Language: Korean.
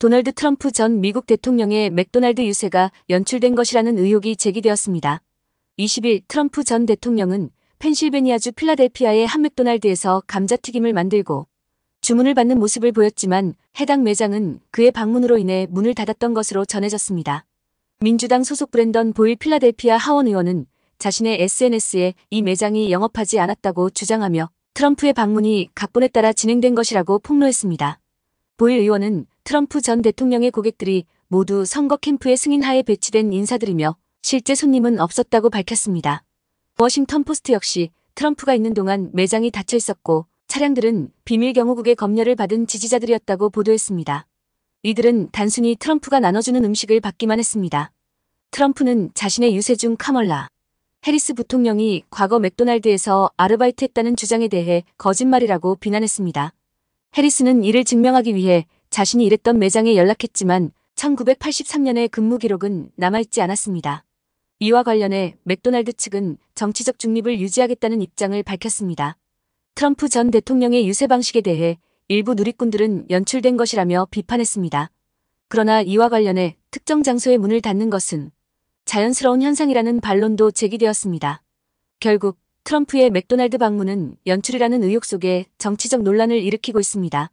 도널드 트럼프 전 미국 대통령의 맥도날드 유세가 연출된 것이라는 의혹이 제기되었습니다. 20일 트럼프 전 대통령은 펜실베니아주 필라델피아의 한 맥도날드에서 감자튀김을 만들고 주문을 받는 모습을 보였지만 해당 매장은 그의 방문으로 인해 문을 닫았던 것으로 전해졌습니다. 민주당 소속 브랜던 보일 필라델피아 하원 의원은 자신의 SNS에 이 매장이 영업하지 않았다고 주장하며 트럼프의 방문이 각본에 따라 진행된 것이라고 폭로했습니다. 보일 의원은 트럼프 전 대통령의 고객들이 모두 선거 캠프의 승인하에 배치된 인사들이며 실제 손님은 없었다고 밝혔습니다. 워싱턴 포스트 역시 트럼프가 있는 동안 매장이 닫혀 있었고 차량들은 비밀 경호국의 검열을 받은 지지자들이었다고 보도했습니다. 이들은 단순히 트럼프가 나눠주는 음식을 받기만 했습니다. 트럼프는 자신의 유세 중 카멀라 해리스 부통령이 과거 맥도날드에서 아르바이트 했다는 주장에 대해 거짓말이라고 비난했습니다. 해리스는 이를 증명하기 위해 자신이 일했던 매장에 연락했지만 1983년의 근무 기록은 남아있지 않았습니다. 이와 관련해 맥도날드 측은 정치적 중립을 유지하겠다는 입장을 밝혔습니다. 트럼프 전 대통령의 유세 방식에 대해 일부 누리꾼들은 연출된 것이라며 비판했습니다. 그러나 이와 관련해 특정 장소에 문을 닫는 것은 자연스러운 현상이라는 반론도 제기되었습니다. 결국 트럼프의 맥도날드 방문은 연출이라는 의혹 속에 정치적 논란을 일으키고 있습니다.